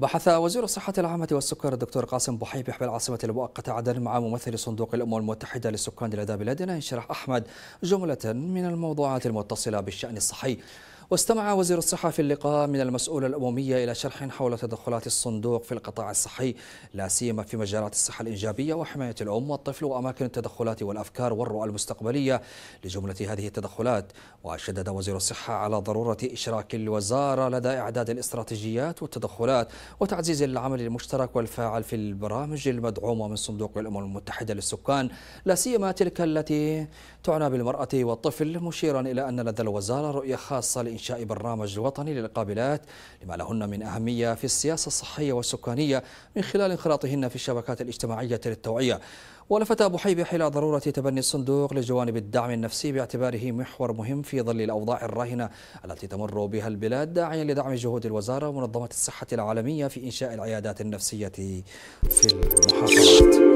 بحث وزير الصحة العامة والسكر الدكتور قاسم بحيبح بالعاصمة المؤقتة عدن مع ممثل صندوق الأمم المتحدة للسكان لدى بلادنا إن شرح أحمد جملة من الموضوعات المتصلة بالشأن الصحي واستمع وزير الصحة في اللقاء من المسؤولة الأممية إلى شرح حول تدخلات الصندوق في القطاع الصحي لا سيما في مجالات الصحة الإنجابية وحماية الأم والطفل وأماكن التدخلات والأفكار والرؤى المستقبلية لجملة هذه التدخلات وشدد وزير الصحة على ضرورة إشراك الوزارة لدى إعداد الاستراتيجيات والتدخلات وتعزيز العمل المشترك والفاعل في البرامج المدعومة من صندوق الأمم المتحدة للسكان لا سيما تلك التي تعنى بالمرأة والطفل مشيرا إلى أن لدى الوزارة رؤية خاصة لإنشاء إنشاء برنامج وطني للقابلات لما لهن من أهمية في السياسة الصحية والسكانية من خلال انخراطهن في الشبكات الاجتماعية للتوعية ولفت أبو حيبح إلى ضرورة تبني الصندوق لجوانب الدعم النفسي باعتباره محور مهم في ظل الأوضاع الراهنة التي تمر بها البلاد داعيا لدعم جهود الوزارة ومنظمة الصحة العالمية في إنشاء العيادات النفسية في المحافظات